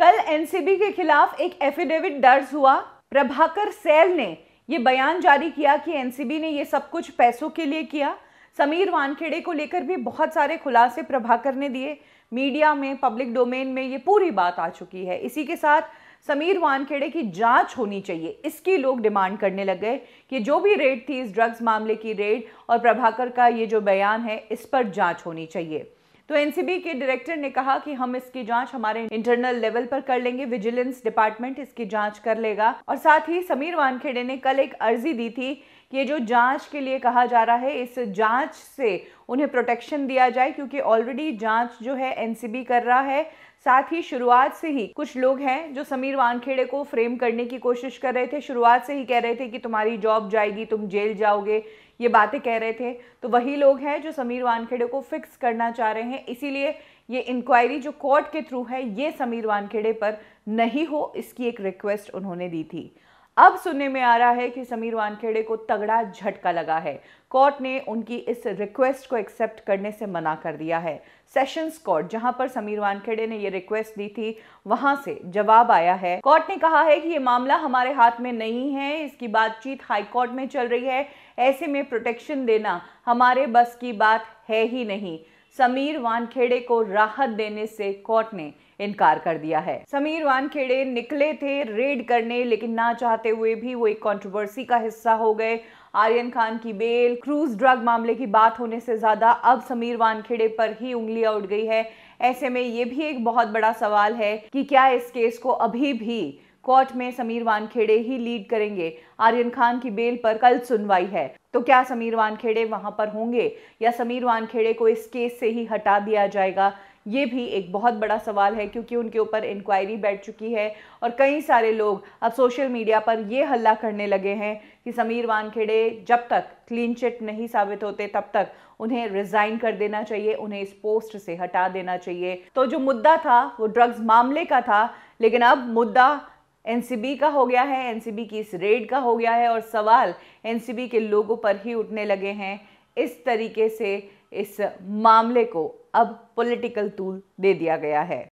कल एनसीबी के खिलाफ एक एफिडेविट दर्ज हुआ प्रभाकर सैल ने ये बयान जारी किया कि एनसीबी ने ये सब कुछ पैसों के लिए किया समीर वानखेड़े को लेकर भी बहुत सारे खुलासे प्रभाकर ने दिए मीडिया में पब्लिक डोमेन में ये पूरी बात आ चुकी है इसी के साथ समीर वानखेड़े की जांच होनी चाहिए इसकी लोग डिमांड करने लग गए कि जो भी रेड थी इस ड्रग्स मामले की रेड और प्रभाकर का ये जो बयान है इस पर जांच होनी चाहिए तो एनसीबी के डायरेक्टर ने कहा कि हम इसकी जांच हमारे इंटरनल लेवल पर कर लेंगे विजिलेंस डिपार्टमेंट इसकी जांच कर लेगा और साथ ही समीर वानखेड़े ने कल एक अर्जी दी थी कि ये जो जांच के लिए कहा जा रहा है इस जांच से उन्हें प्रोटेक्शन दिया जाए क्योंकि ऑलरेडी जांच जो है एनसीबी कर रहा है साथ ही शुरुआत से ही कुछ लोग हैं जो समीर वानखेड़े को फ्रेम करने की कोशिश कर रहे थे शुरुआत से ही कह रहे थे कि तुम्हारी जॉब जाएगी तुम जेल जाओगे ये बातें कह रहे थे तो वही लोग हैं जो समीर वानखेड़े को फिक्स करना चाह रहे हैं इसीलिए ये इंक्वायरी जो कोर्ट के थ्रू है ये समीर वानखेड़े पर नहीं हो इसकी एक रिक्वेस्ट उन्होंने दी थी अब सुनने में आ रहा है कि समीर वानखेड़े को तगड़ा झटका लगा है कोर्ट ने उनकी इस रिक्वेस्ट को एक्सेप्ट करने से मना कर दिया है सेशंस कोर्ट जहां पर समीर वानखेड़े ने ये रिक्वेस्ट दी थी वहां से जवाब आया है कोर्ट ने कहा है कि ये मामला हमारे हाथ में नहीं है इसकी बातचीत हाई कोर्ट में चल रही है ऐसे में प्रोटेक्शन देना हमारे बस की बात है ही नहीं समीर वानखेड़े को राहत देने से कोर्ट ने इनकार कर दिया है समीर वानखेड़े निकले थे रेड करने लेकिन ना चाहते हुए भी वो एक कंट्रोवर्सी का हिस्सा हो गए आर्यन खान की बेल क्रूज ड्रग मामले की बात होने से ज़्यादा अब समीर वानखेड़े पर ही उंगलियां उठ गई है ऐसे में ये भी एक बहुत बड़ा सवाल है कि क्या इस केस को अभी भी कोर्ट में समीर वानखेड़े ही लीड करेंगे आर्यन खान की बेल पर कल सुनवाई है तो क्या समीर वानखेड़े वहां पर होंगे या समीर वानखेड़े को इस केस से ही हटा दिया जाएगा ये भी एक बहुत बड़ा सवाल है क्योंकि उनके ऊपर इंक्वायरी बैठ चुकी है और कई सारे लोग अब सोशल मीडिया पर ये हल्ला करने लगे हैं कि समीर वानखेड़े जब तक क्लीन चिट नहीं साबित होते तब तक उन्हें रिजाइन कर देना चाहिए उन्हें इस पोस्ट से हटा देना चाहिए तो जो मुद्दा था वो ड्रग्स मामले का था लेकिन अब मुद्दा एनसीबी का हो गया है एनसीबी की इस रेड का हो गया है और सवाल एनसीबी के लोगों पर ही उठने लगे हैं इस तरीके से इस मामले को अब पॉलिटिकल तूल दे दिया गया है